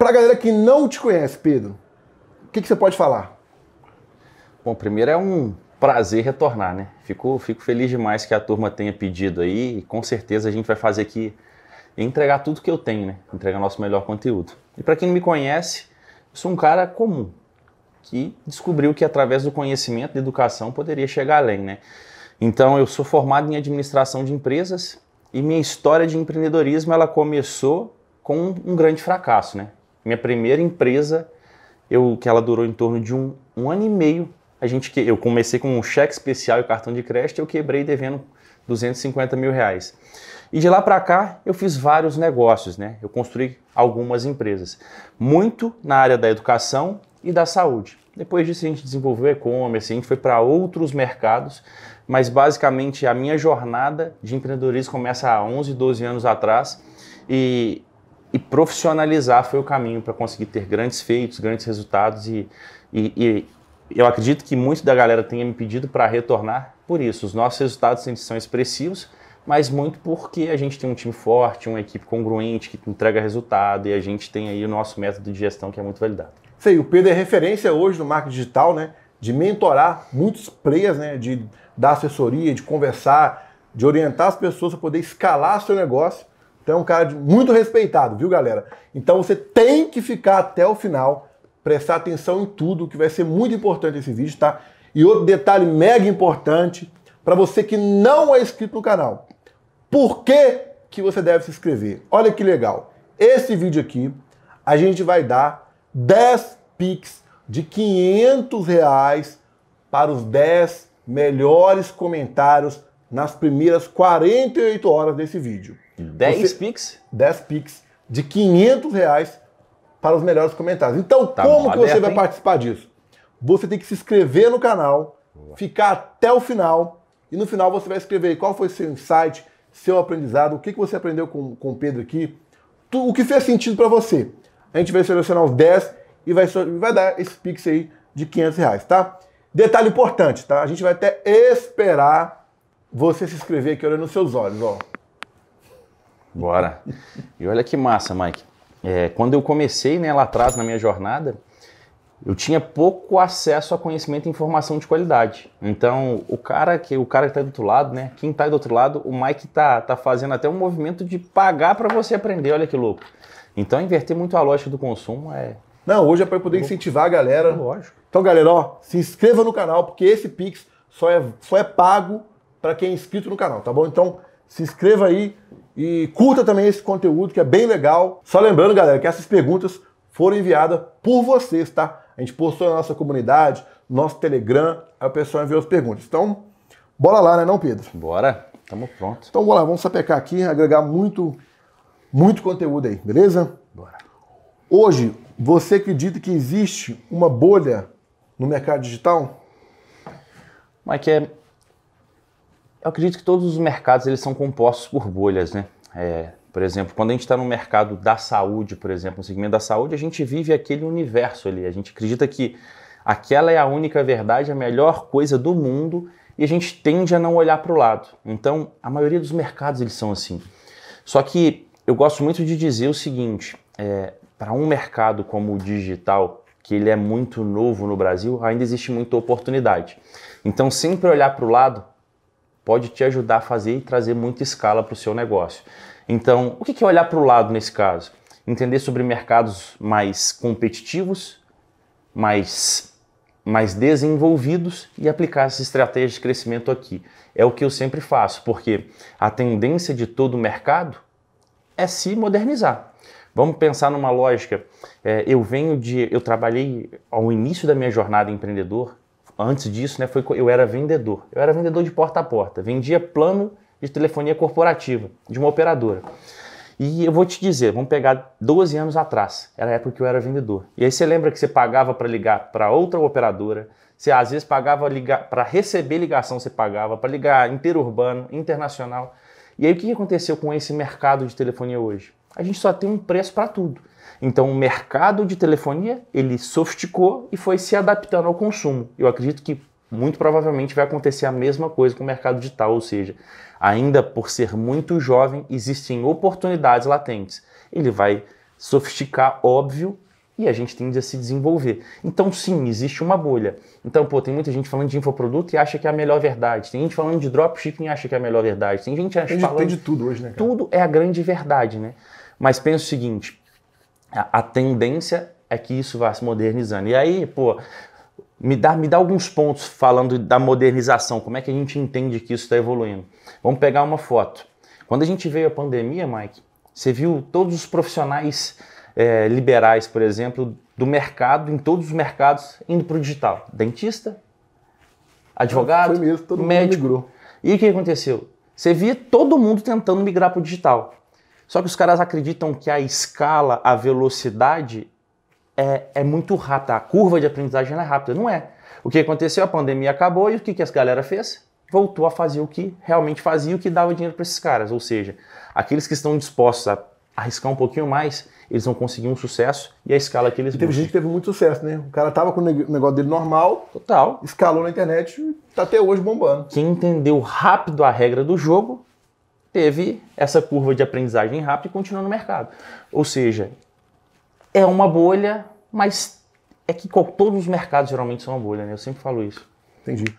Para a galera que não te conhece, Pedro, o que, que, você pode falar? Bom, primeiro é um prazer retornar, né? Fico, fico feliz demais que a turma tenha pedido aí e com certeza a gente vai fazer aqui entregar tudo que eu tenho, né? Entregar nosso melhor conteúdo. E para quem não me conhece, eu sou um cara comum que descobriu que através do conhecimento da educação poderia chegar além, né? Então eu sou formado em administração de empresas e minha história de empreendedorismo ela começou com um grande fracasso, né? Minha primeira empresa, eu, que ela durou em torno de um, um ano e meio, a gente, eu comecei com um cheque especial e cartão de crédito, eu quebrei devendo 250 mil reais. E de lá para cá eu fiz vários negócios, né? Eu construí algumas empresas, muito na área da educação e da saúde. Depois disso a gente desenvolveu e-commerce, a gente foi para outros mercados, mas basicamente a minha jornada de empreendedorismo começa há 11, 12 anos atrás e e profissionalizar foi o caminho para conseguir ter grandes feitos, grandes resultados e, e, e eu acredito que muito da galera tenha me pedido para retornar por isso. Os nossos resultados são expressivos, mas muito porque a gente tem um time forte, uma equipe congruente que entrega resultado e a gente tem aí o nosso método de gestão que é muito validado. Sei, o Pedro é referência hoje no marketing digital, né? De mentorar muitos players, né? De dar assessoria, de conversar, de orientar as pessoas a poder escalar seu negócio então é um cara muito respeitado, viu, galera? Então você tem que ficar até o final, prestar atenção em tudo, que vai ser muito importante esse vídeo, tá? E outro detalhe mega importante para você que não é inscrito no canal. Por que, que você deve se inscrever? Olha que legal. Esse vídeo aqui, a gente vai dar 10 pics de 500 reais para os 10 melhores comentários nas primeiras 48 horas desse vídeo. 10 Pix? 10 Pix de 500 reais para os melhores comentários. Então, tá como que você aberto, vai participar disso? Você tem que se inscrever no canal, Boa. ficar até o final, e no final você vai escrever qual foi seu insight, seu aprendizado, o que, que você aprendeu com, com o Pedro aqui, tu, o que fez sentido para você. A gente vai selecionar os 10 e vai, vai dar esse Pix aí de 500 reais, tá? Detalhe importante, tá? A gente vai até esperar você se inscrever aqui olhando nos seus olhos, ó. Bora. E olha que massa, Mike. É, quando eu comecei né, lá atrás na minha jornada, eu tinha pouco acesso a conhecimento e informação de qualidade. Então, o cara que o cara que está do outro lado, né? Quem está do outro lado, o Mike tá, tá fazendo até um movimento de pagar para você aprender. Olha que louco. Então, inverter muito a lógica do consumo é. Não, hoje é para poder incentivar a galera. É lógico. Então, galera, ó, se inscreva no canal porque esse Pix só é só é pago para quem é inscrito no canal, tá bom? Então, se inscreva aí e curta também esse conteúdo que é bem legal. Só lembrando, galera, que essas perguntas foram enviadas por vocês, tá? A gente postou na nossa comunidade, nosso Telegram, a pessoa enviou as perguntas. Então, bora lá, né, não, Pedro? Bora, estamos prontos. Então, bora lá, vamos sapecar aqui, agregar muito, muito conteúdo aí, beleza? Bora. Hoje, você acredita que existe uma bolha no mercado digital? Mas que é eu acredito que todos os mercados eles são compostos por bolhas, né? É, por exemplo, quando a gente está no mercado da saúde, por exemplo, no segmento da saúde, a gente vive aquele universo ali. A gente acredita que aquela é a única verdade, a melhor coisa do mundo, e a gente tende a não olhar para o lado. Então, a maioria dos mercados eles são assim. Só que eu gosto muito de dizer o seguinte: é, para um mercado como o digital, que ele é muito novo no Brasil, ainda existe muita oportunidade. Então, sempre olhar para o lado pode te ajudar a fazer e trazer muita escala para o seu negócio. Então, o que é olhar para o lado nesse caso? Entender sobre mercados mais competitivos, mais, mais desenvolvidos e aplicar essa estratégia de crescimento aqui. É o que eu sempre faço, porque a tendência de todo o mercado é se modernizar. Vamos pensar numa lógica. É, eu venho de. Eu trabalhei ao início da minha jornada empreendedor, antes disso, né, foi eu era vendedor. Eu era vendedor de porta a porta, vendia plano de telefonia corporativa de uma operadora. E eu vou te dizer, vamos pegar 12 anos atrás, era a época que eu era vendedor. E aí você lembra que você pagava para ligar para outra operadora, você às vezes pagava para receber ligação, você pagava para ligar interurbano, internacional. E aí o que aconteceu com esse mercado de telefonia hoje? A gente só tem um preço para tudo. Então o mercado de telefonia, ele sofisticou e foi se adaptando ao consumo. Eu acredito que muito provavelmente vai acontecer a mesma coisa com o mercado digital, ou seja, ainda por ser muito jovem, existem oportunidades latentes. Ele vai sofisticar, óbvio, e a gente tende a se desenvolver. Então, sim, existe uma bolha. Então, pô, tem muita gente falando de infoproduto e acha que é a melhor verdade. Tem gente falando de dropshipping e acha que é a melhor verdade. Tem gente tem falando... Tem de tudo hoje, né, cara? Tudo é a grande verdade, né? Mas pensa o seguinte, a, tendência é que isso vá se modernizando. E aí, pô, me dá, me dá alguns pontos falando da modernização, como é que a gente entende que isso está evoluindo. Vamos pegar uma foto. Quando a gente veio a pandemia, Mike, você viu todos os profissionais é, liberais, por exemplo, do mercado, em todos os mercados, indo para o digital. Dentista, advogado, mesmo, médico. E o que aconteceu? Você via todo mundo tentando migrar para o digital. Só que os caras acreditam que a escala, a velocidade é, é muito rápida, a curva de aprendizagem é rápida. Não é. O que aconteceu? A pandemia acabou e o que, que as galera fez? Voltou a fazer o que realmente fazia, o que dava dinheiro para esses caras. Ou seja, aqueles que estão dispostos a arriscar um pouquinho mais, eles vão conseguir um sucesso e a escala que eles e Teve gente que teve muito sucesso, né? O cara tava com o negócio dele normal, total, escalou na internet e tá até hoje bombando. Quem entendeu rápido a regra do jogo teve essa curva de aprendizagem rápida e continua no mercado. Ou seja, é uma bolha, mas é que todos os mercados geralmente são uma bolha, né? Eu sempre falo isso. Entendi.